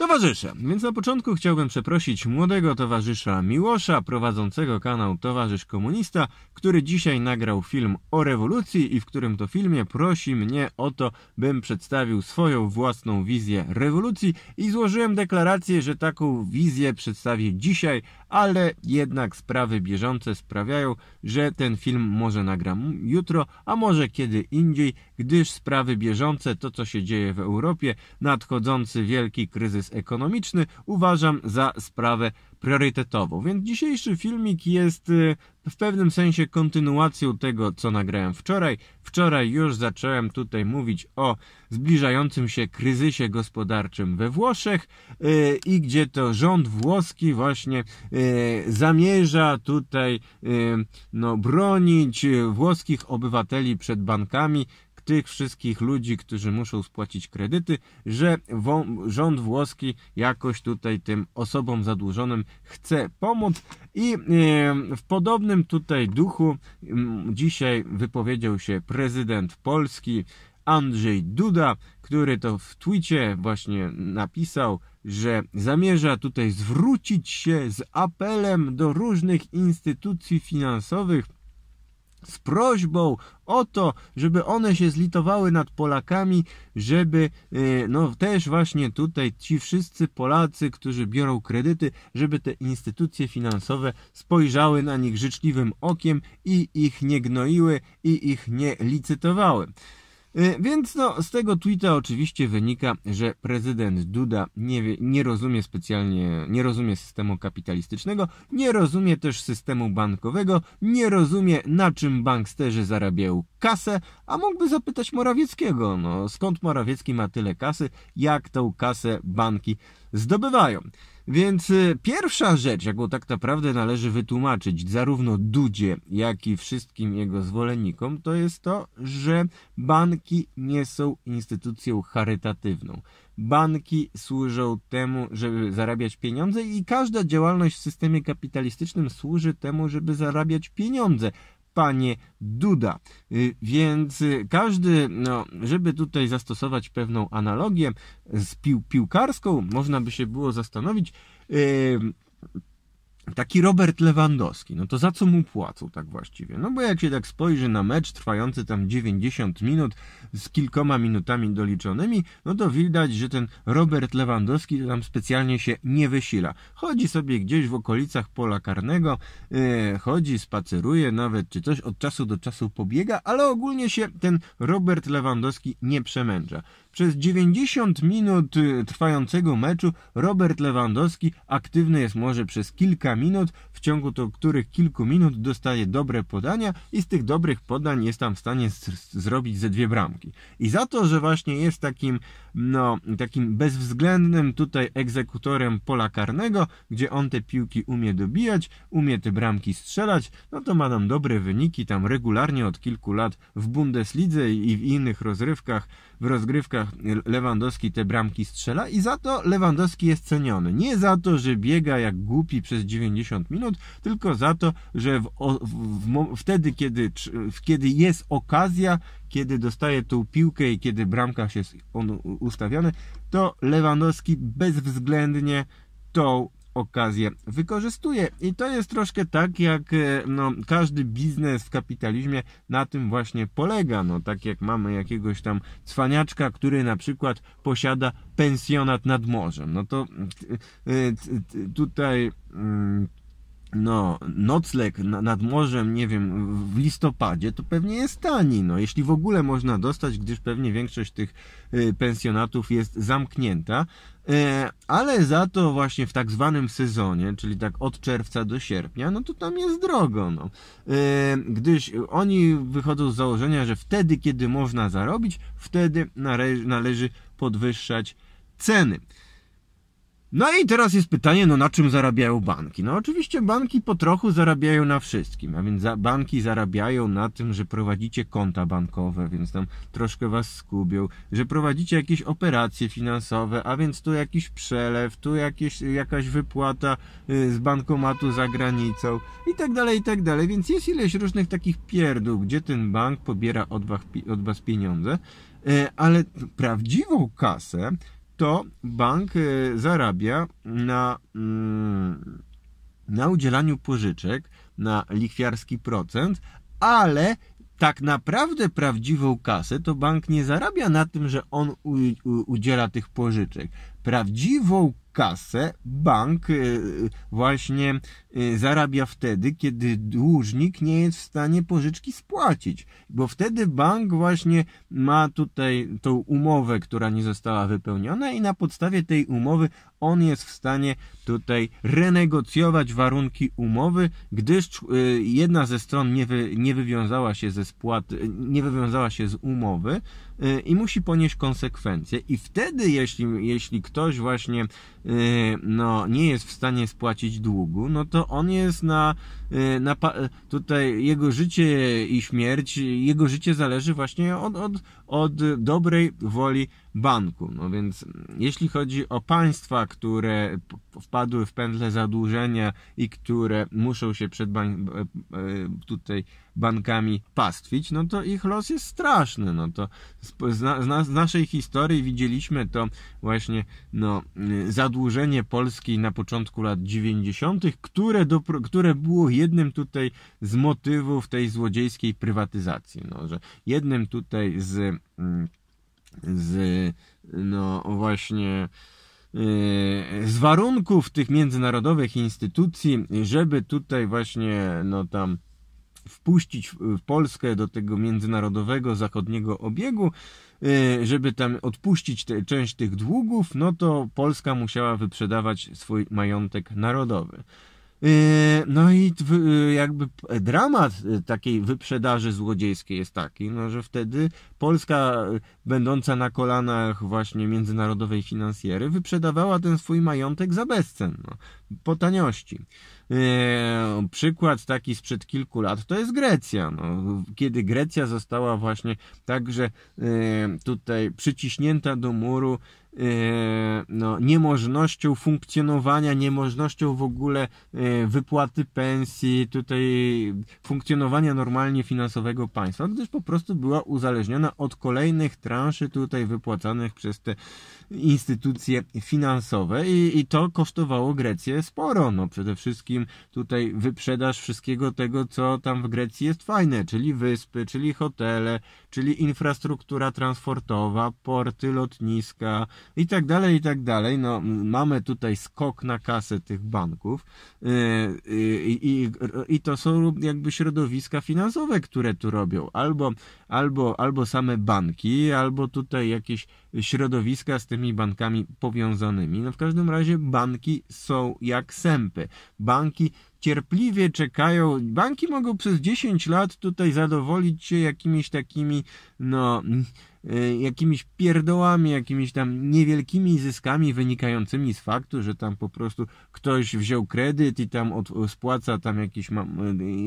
towarzysze. Więc na początku chciałbym przeprosić młodego towarzysza Miłosza, prowadzącego kanał Towarzysz Komunista, który dzisiaj nagrał film o rewolucji i w którym to filmie prosi mnie o to, bym przedstawił swoją własną wizję rewolucji i złożyłem deklarację, że taką wizję przedstawię dzisiaj, ale jednak sprawy bieżące sprawiają, że ten film może nagram jutro, a może kiedy indziej, gdyż sprawy bieżące, to co się dzieje w Europie, nadchodzący wielki kryzys ekonomiczny uważam za sprawę priorytetową. Więc dzisiejszy filmik jest y, w pewnym sensie kontynuacją tego, co nagrałem wczoraj. Wczoraj już zacząłem tutaj mówić o zbliżającym się kryzysie gospodarczym we Włoszech y, i gdzie to rząd włoski właśnie y, zamierza tutaj no, bronić włoskich obywateli przed bankami, tych wszystkich ludzi, którzy muszą spłacić kredyty, że rząd włoski jakoś tutaj tym osobom zadłużonym chce pomóc i w podobnym tutaj duchu dzisiaj wypowiedział się prezydent Polski Andrzej Duda, który to w twicie właśnie napisał, że zamierza tutaj zwrócić się z apelem do różnych instytucji finansowych, z prośbą o to, żeby one się zlitowały nad Polakami, żeby y, no też właśnie tutaj ci wszyscy Polacy, którzy biorą kredyty, żeby te instytucje finansowe spojrzały na nich życzliwym okiem i ich nie gnoiły i ich nie licytowały. E, więc no, z tego tweeta oczywiście wynika, że prezydent Duda nie, wie, nie rozumie specjalnie, nie rozumie systemu kapitalistycznego, nie rozumie też systemu bankowego, nie rozumie na czym banksterzy zarabiają kasę, a mógłby zapytać Morawieckiego, no skąd Morawiecki ma tyle kasy, jak tą kasę banki zdobywają. Więc y, pierwsza rzecz, jaką tak naprawdę należy wytłumaczyć zarówno Dudzie, jak i wszystkim jego zwolennikom, to jest to, że banki nie są instytucją charytatywną. Banki służą temu, żeby zarabiać pieniądze i każda działalność w systemie kapitalistycznym służy temu, żeby zarabiać pieniądze panie Duda. Y, więc y, każdy, no, żeby tutaj zastosować pewną analogię z pił piłkarską, można by się było zastanowić. Yy, taki Robert Lewandowski, no to za co mu płacą tak właściwie? No bo jak się tak spojrzy na mecz trwający tam 90 minut z kilkoma minutami doliczonymi, no to widać, że ten Robert Lewandowski tam specjalnie się nie wysila. Chodzi sobie gdzieś w okolicach pola karnego, yy, chodzi, spaceruje nawet czy coś, od czasu do czasu pobiega, ale ogólnie się ten Robert Lewandowski nie przemęcza. Przez 90 minut y, trwającego meczu Robert Lewandowski aktywny jest może przez kilka minut, w ciągu to których kilku minut dostaje dobre podania i z tych dobrych podań jest tam w stanie zrobić ze dwie bramki. I za to, że właśnie jest takim, no, takim bezwzględnym tutaj egzekutorem pola karnego, gdzie on te piłki umie dobijać, umie te bramki strzelać, no to ma tam dobre wyniki, tam regularnie od kilku lat w Bundeslidze i w innych rozrywkach w rozgrywkach Lewandowski te bramki strzela i za to Lewandowski jest ceniony. Nie za to, że biega jak głupi przez 90 minut, tylko za to, że w, w, w, wtedy, kiedy, kiedy jest okazja, kiedy dostaje tą piłkę i kiedy bramka się jest on ustawiony, to Lewandowski bezwzględnie tą okazję wykorzystuje. I to jest troszkę tak, jak e, no, każdy biznes w kapitalizmie na tym właśnie polega. No, tak jak mamy jakiegoś tam cwaniaczka, który na przykład posiada pensjonat nad morzem. No to e, e, tutaj mm, no, nocleg nad morzem, nie wiem, w listopadzie, to pewnie jest tani, no, jeśli w ogóle można dostać, gdyż pewnie większość tych pensjonatów jest zamknięta, E, ale za to właśnie w tak zwanym sezonie, czyli tak od czerwca do sierpnia, no to tam jest drogo. No. E, gdyż oni wychodzą z założenia, że wtedy, kiedy można zarobić, wtedy należy podwyższać ceny. No i teraz jest pytanie, no na czym zarabiają banki? No oczywiście banki po trochu zarabiają na wszystkim, a więc za, banki zarabiają na tym, że prowadzicie konta bankowe, więc tam troszkę was skubią, że prowadzicie jakieś operacje finansowe, a więc tu jakiś przelew, tu jakieś, jakaś wypłata y, z bankomatu za granicą i tak dalej, i tak dalej. Więc jest ileś różnych takich pierdół, gdzie ten bank pobiera od was, od was pieniądze, y, ale prawdziwą kasę to bank e, zarabia na, mm, na udzielaniu pożyczek, na lichwiarski procent, ale tak naprawdę prawdziwą kasę to bank nie zarabia na tym, że on udziela tych pożyczek. Prawdziwą kasę bank y, y, właśnie y, zarabia wtedy, kiedy dłużnik nie jest w stanie pożyczki spłacić, bo wtedy bank właśnie ma tutaj tą umowę, która nie została wypełniona i na podstawie tej umowy on jest w stanie tutaj renegocjować warunki umowy, gdyż e, jedna ze stron nie, wy, nie wywiązała się ze spłat, e, nie wywiązała się z umowy e, i musi ponieść konsekwencje. I wtedy, jeśli, jeśli ktoś właśnie no, nie jest w stanie spłacić długu, no to on jest na, na tutaj jego życie i śmierć, jego życie zależy właśnie od, od, od dobrej woli banku. No więc jeśli chodzi o państwa, które wpadły w pętle zadłużenia i które muszą się przed bań, e, e, tutaj bankami pastwić, no to ich los jest straszny. No to z, z naszej historii widzieliśmy to właśnie no, y, zadłużenie Polski na początku lat 90., które, do, które było jednym tutaj z motywów tej złodziejskiej prywatyzacji. No, że jednym tutaj z. Mm, z no właśnie e, z warunków tych międzynarodowych instytucji, żeby tutaj właśnie no tam wpuścić Polskę do tego międzynarodowego zachodniego obiegu, e, żeby tam odpuścić te, część tych długów, no to Polska musiała wyprzedawać swój majątek narodowy. Y, no i y, jakby dramat y, takiej wyprzedaży złodziejskiej jest taki, no, że wtedy Polska, będąca na kolanach właśnie międzynarodowej finansjery, wyprzedawała ten swój majątek za bezcen, no, po taniości. przykład taki sprzed kilku lat to jest Grecja. No, kiedy Grecja została właśnie także tutaj przyciśnięta do muru E, no, niemożnością funkcjonowania, niemożnością w ogóle e, wypłaty pensji, tutaj funkcjonowania normalnie finansowego państwa, gdyż po prostu była uzależniona od kolejnych transzy tutaj wypłacanych przez te instytucje finansowe i, i to kosztowało Grecję sporo. No, przede wszystkim tutaj wyprzedaż wszystkiego tego, co tam w Grecji jest fajne, czyli wyspy, czyli hotele, czyli infrastruktura transportowa, porty, lotniska, i tak dalej, i tak dalej. No, mamy tutaj skok na kasę tych banków y, y, i, i, i to są jakby środowiska finansowe, które tu robią. Albo, albo, albo same banki, albo tutaj jakieś środowiska z tymi bankami powiązanymi. No w każdym razie banki są jak sępy. Banki cierpliwie czekają. Banki mogą przez 10 lat tutaj zadowolić się jakimiś takimi, no, y, jakimiś pierdołami, jakimiś tam niewielkimi zyskami wynikającymi z faktu, że tam po prostu ktoś wziął kredyt i tam od, spłaca tam jakieś, y,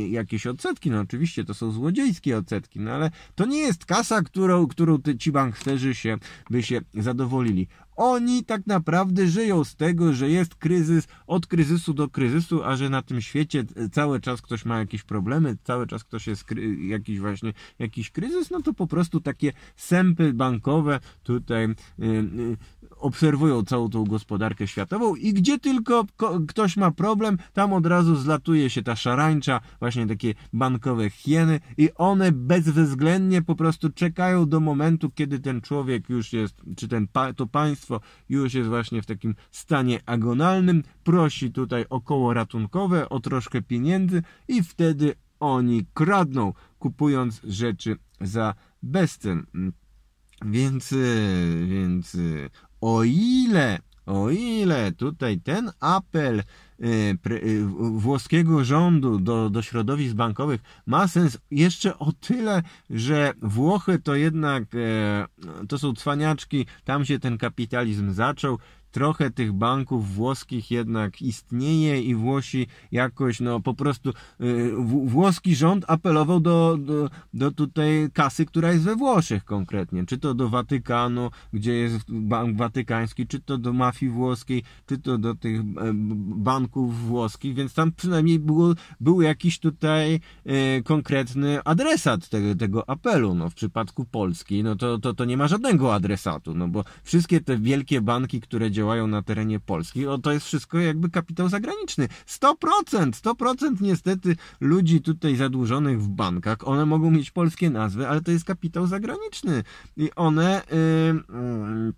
jakieś odsetki. No oczywiście to są złodziejskie odsetki, no ale to nie jest kasa, którą, którą ci banksterzy się, by się zadowolili. Oni tak naprawdę żyją z tego, że jest kryzys od kryzysu do kryzysu, a że na tym świecie e, cały czas ktoś ma jakieś problemy, cały czas ktoś jest jakiś właśnie jakiś kryzys, no to po prostu takie sępy bankowe tutaj y, y, obserwują całą tą gospodarkę światową i gdzie tylko ktoś ma problem, tam od razu zlatuje się ta szarańcza, właśnie takie bankowe hieny i one bezwzględnie po prostu czekają do momentu, kiedy ten człowiek już jest, czy ten to państwo już jest właśnie w takim stanie agonalnym, prosi tutaj około ratunkowe o troszkę pieniędzy i wtedy oni kradną, kupując rzeczy za bezcen. Więc, więc o ile, o ile tutaj ten apel y, y, włoskiego rządu do, do środowisk bankowych ma sens jeszcze o tyle, że Włochy to jednak e, to są cwaniaczki, tam się ten kapitalizm zaczął, trochę tych banków włoskich jednak istnieje i Włosi jakoś, no po prostu y, włoski rząd apelował do, do, do tutaj kasy, która jest we Włoszech konkretnie, czy to do Watykanu, gdzie jest bank watykański, czy to do mafii włoskiej, czy to do tych e, banków włoskich, więc tam przynajmniej był był jakiś tutaj y, konkretny adresat tego, tego apelu, no w przypadku Polski, no to, to, to nie ma żadnego adresatu, no bo wszystkie te wielkie banki, które działają działają na terenie Polski, o, to jest wszystko jakby kapitał zagraniczny. 100%, 100% niestety ludzi tutaj zadłużonych w bankach, one mogą mieć polskie nazwy, ale to jest kapitał zagraniczny i one... Yy, yy,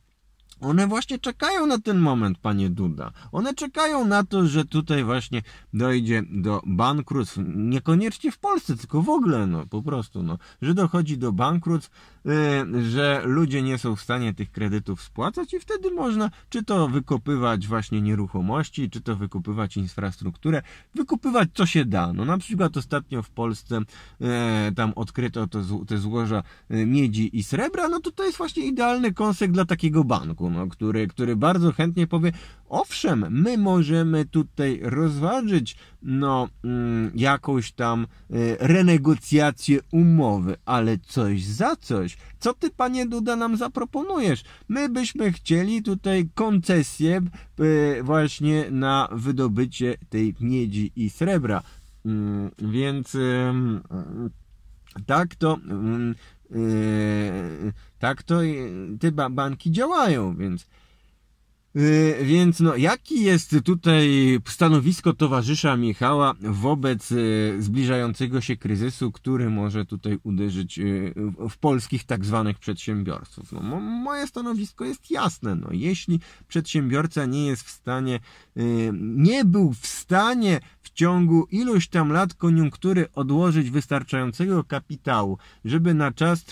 one właśnie czekają na ten moment, panie Duda. One czekają na to, że tutaj właśnie dojdzie do bankructw. Niekoniecznie w Polsce, tylko w ogóle, no po prostu, no, że dochodzi do bankructw, yy, że ludzie nie są w stanie tych kredytów spłacać i wtedy można czy to wykopywać właśnie nieruchomości, czy to wykupywać infrastrukturę, wykupywać co się da. No na przykład ostatnio w Polsce yy, tam odkryto to, te złoża y, miedzi i srebra, no to to jest właśnie idealny kąsek dla takiego banku. No. No, który, który bardzo chętnie powie, owszem, my możemy tutaj rozważyć no, mm, jakąś tam y, renegocjację umowy, ale coś za coś. Co ty, panie Duda, nam zaproponujesz? My byśmy chcieli tutaj koncesję y, właśnie na wydobycie tej miedzi i srebra. Mm, więc tak to Yy, tak to te banki działają, więc Y, więc no, jaki jest tutaj stanowisko towarzysza Michała wobec y, zbliżającego się kryzysu, który może tutaj uderzyć y, w polskich tak zwanych przedsiębiorców? No, moje stanowisko jest jasne. No, jeśli przedsiębiorca nie jest w stanie, nie był w stanie w ciągu iluś tam lat koniunktury odłożyć wystarczającego kapitału, żeby na czas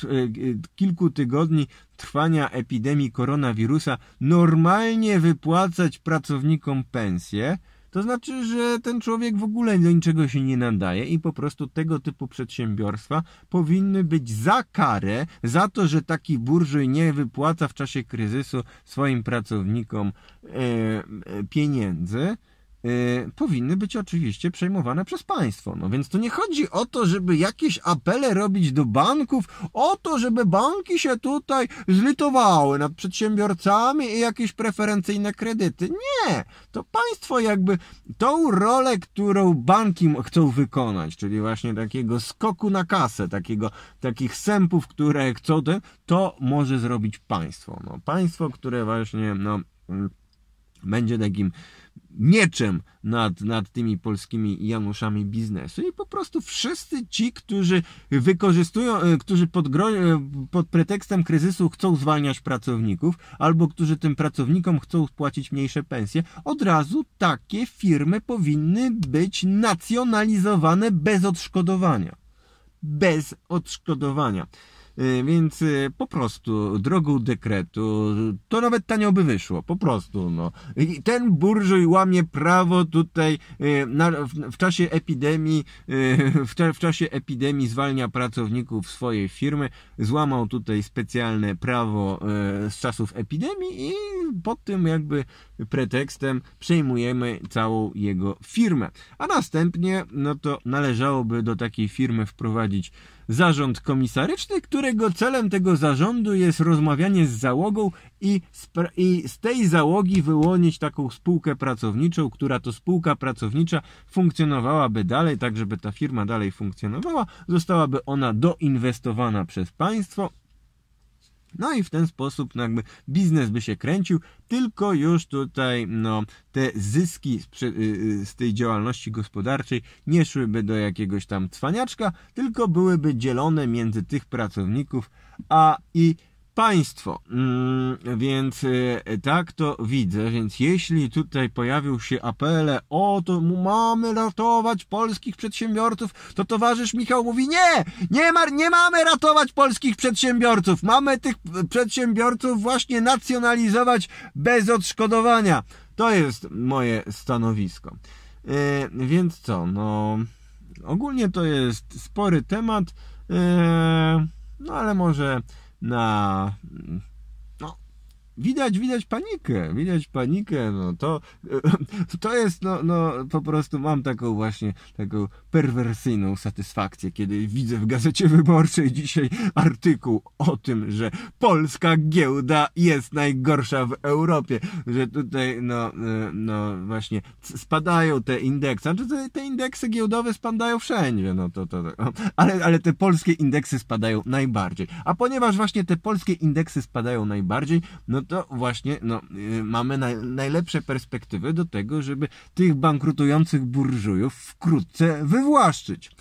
kilku tygodni trwania epidemii koronawirusa normalnie wypłacać pracownikom pensje, to znaczy, że ten człowiek w ogóle do niczego się nie nadaje i po prostu tego typu przedsiębiorstwa powinny być za karę za to, że taki burżuj nie wypłaca w czasie kryzysu swoim pracownikom e, e, pieniędzy. Yy, powinny być oczywiście przejmowane przez państwo. No więc to nie chodzi o to, żeby jakieś apele robić do banków, o to, żeby banki się tutaj zlitowały nad przedsiębiorcami i jakieś preferencyjne kredyty. Nie! To państwo jakby tą rolę, którą banki chcą wykonać, czyli właśnie takiego skoku na kasę, takiego, takich sępów, które chcą, to, to może zrobić państwo. No, państwo, które właśnie, no mm, będzie takim mieczem nad, nad tymi polskimi Januszami biznesu i po prostu wszyscy ci, którzy wykorzystują, e, którzy pod, e, pod pretekstem kryzysu chcą zwalniać pracowników albo którzy tym pracownikom chcą płacić mniejsze pensje, od razu takie firmy powinny być nacjonalizowane bez odszkodowania. Bez odszkodowania. Y, więc y, po prostu drogą dekretu to nawet tanio by wyszło, po prostu. No. I ten burżuj łamie prawo tutaj y, na, w, w, czasie epidemii, w, w, czasie epidemii zwalnia pracowników swojej firmy, złamał tutaj specjalne prawo z czasów epidemii i pod tym jakby pretekstem przejmujemy całą jego firmę. A następnie, no to należałoby do takiej firmy wprowadzić zarząd komisaryczny, którego celem tego zarządu jest rozmawianie z załogą i, i z tej załogi wyłonić taką spółkę pracowniczą, która to spółka pracownicza funkcjonowałaby dalej, tak żeby ta firma dalej funkcjonowała, zostałaby ona doinwestowana przez państwo no i w ten sposób no jakby biznes by się kręcił, tylko już tutaj no, te zyski z, y, y, z, tej działalności gospodarczej nie szłyby do jakiegoś tam cwaniaczka, tylko byłyby dzielone między tych pracowników, a i państwo. Mm, więc y, tak to widzę, więc jeśli tutaj pojawił się apel o to mamy ratować polskich przedsiębiorców, to towarzysz Michał mówi nie, nie, ma, nie mamy ratować polskich przedsiębiorców, mamy tych y, przedsiębiorców właśnie nacjonalizować bez odszkodowania. To jest moje stanowisko. Y, więc co, no ogólnie to jest spory temat, no ale może nah。Widać, widać panikę, widać panikę, no to, e, to jest, no, no po prostu mam taką właśnie, taką perwersyjną satysfakcję, kiedy widzę w Gazecie Wyborczej dzisiaj artykuł o tym, że polska giełda jest najgorsza w Europie, że tutaj, no, e, no właśnie spadają te indeksy, znaczy te, te indeksy giełdowe spadają wszędzie, no to, to, to. Ale, ale te polskie indeksy spadają najbardziej, a ponieważ właśnie te polskie indeksy spadają najbardziej, no to właśnie no, y, mamy naj, najlepsze perspektywy do tego, żeby tych bankrutujących burżujów wkrótce wywłaszczyć.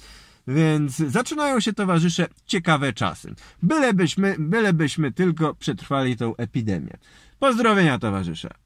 Więc zaczynają się, towarzysze, ciekawe czasy. Bylebyśmy, bylebyśmy tylko przetrwali tą epidemię. Pozdrowienia, towarzysze!